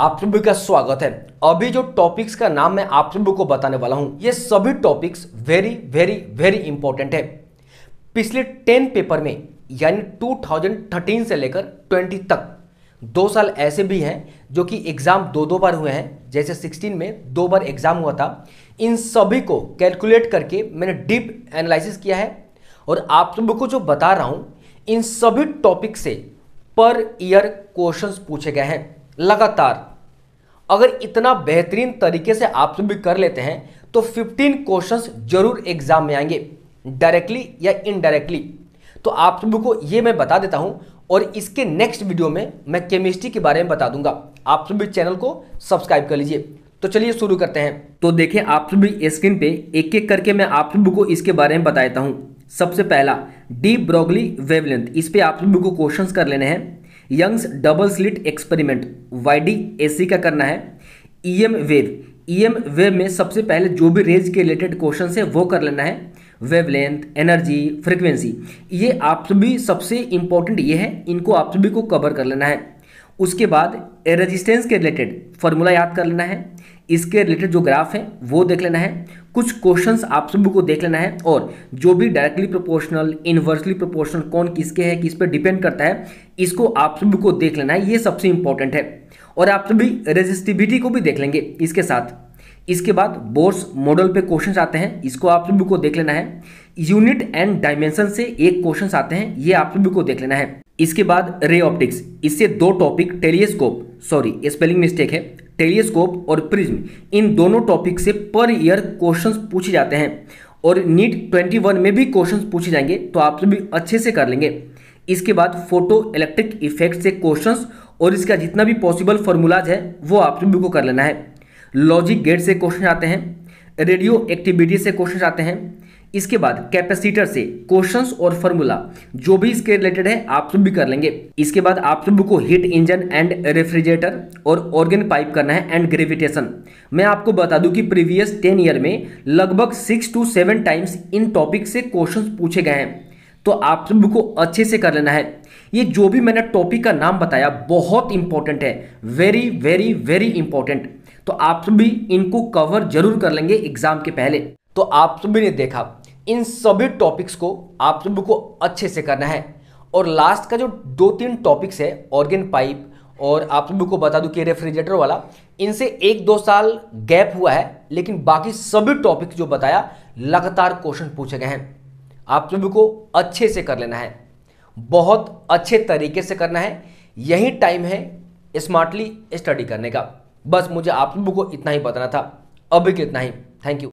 आप सभी का स्वागत है अभी जो टॉपिक्स का नाम मैं आप सभी को बताने वाला हूं ये सभी topics very very very important है पिछले टेन पेपर में यानी 2013 से लेकर 20 तक दो साल ऐसे भी हैं जो कि एग्जाम दो दो बार हुए हैं जैसे 16 में दो बार एग्जाम हुआ था इन सभी को कैलकुलेट करके मैंने डीप एनालिसिस किया है और आप सभी को जो बता रहा हूं इन सभी टॉपिक से पर ईयर क्वेश्चंस पूछे गए हैं लगातार अगर इतना बेहतरीन तरीके से आप भी कर लेते हैं तो 15 क्वेश्चंस जरूर एग्जाम में आएंगे डायरेक्टली या इनडायरेक्टली तो आप सभी को ये मैं बता देता हूं और इसके नेक्स्ट वीडियो में मैं केमिस्ट्री के बारे में बता दूंगा आप सभी चैनल को सब्सक्राइब कर लीजिए तो चलिए शुरू करते हैं तो देखें आप सभी स्क्रीन पे एक एक करके मैं आप सभी को इसके बारे में बता देता हूँ सबसे पहला डी ब्रोगली वेवलेंथ इस पर आप सभी को क्वेश्चन कर लेने हैं यंग्स डबल स्लिट एक्सपेरिमेंट वाई एसी का करना है ईएम वेव ईएम वेव में सबसे पहले जो भी रेज के रिलेटेड क्वेश्चन है वो कर लेना है वेवलेंथ एनर्जी फ्रिक्वेंसी ये आप सभी सबसे इंपॉर्टेंट ये है इनको आप सभी को कवर कर लेना है उसके बाद रेजिस्टेंस के रिलेटेड फॉर्मूला याद कर लेना है इसके रिलेटेड जो ग्राफ है वो देख लेना है कुछ क्वेश्चंस आप सभी को देख लेना है और जो भी डायरेक्टली प्रोपोर्शनल इनवर्सली प्रोपोर्शनल कौन किसके है किस पर डिपेंड करता है इसको आप सभी को देख लेना है ये सबसे इंपॉर्टेंट है और आप सभी रेजिस्टिविटी को भी देख लेंगे इसके साथ इसके बाद बोर्स मॉडल पे क्वेश्चंस आते हैं इसको आप सभी को देख लेना है यूनिट एंड डायमेंशन से एक क्वेश्चन आते हैं ये आप सभी को देख लेना है इसके बाद रे ऑप्टिक्स इससे दो topic telescope sorry spelling mistake है टेलीस्कोप और प्रिज्म इन दोनों टॉपिक से पर ईयर क्वेश्चंस पूछे जाते हैं और नीट 21 में भी क्वेश्चंस पूछे जाएंगे तो आप सभी अच्छे से कर लेंगे इसके बाद फोटो इलेक्ट्रिक इफेक्ट से क्वेश्चंस और इसका जितना भी पॉसिबल फॉर्मूलाज है वो आप सभी को कर लेना है लॉजिक गेट से क्वेश्चन आते हैं रेडियो एक्टिविटी से क्वेश्चन आते हैं इसके बाद कैपेसिटर से क्वेश्चंस और फॉर्मूला जो भी इसके रिलेटेड है आप सब भी कर लेंगे इसके बाद आप सब को हीट इंजन एंड रेफ्रिजरेटर और ऑर्गेन पाइप करना है एंड ग्रेविटेशन मैं आपको बता दूं कि प्रीवियस टेन ईयर में लगभग सिक्स टू सेवन टाइम्स इन टॉपिक से क्वेश्चन पूछे गए हैं तो आप सब को अच्छे से कर लेना है ये जो भी मैंने टॉपिक का नाम बताया बहुत इंपॉर्टेंट है वेरी वेरी वेरी इंपॉर्टेंट तो आप सब भी इनको कवर जरूर कर लेंगे एग्जाम के पहले तो आप सभी ने देखा इन सभी टॉपिक्स को आप सबको अच्छे से करना है और लास्ट का जो दो तीन टॉपिक्स है ऑर्गेन पाइप और आप सबको को बता दूं कि रेफ्रिजरेटर वाला इनसे एक दो साल गैप हुआ है लेकिन बाकी सभी टॉपिक जो बताया लगातार क्वेश्चन पूछे गए हैं आप सभी को अच्छे से कर लेना है बहुत अच्छे तरीके से करना है यही टाइम है स्मार्टली स्टडी करने का बस मुझे आप लोगों को इतना ही बताना था अभी के इतना ही थैंक यू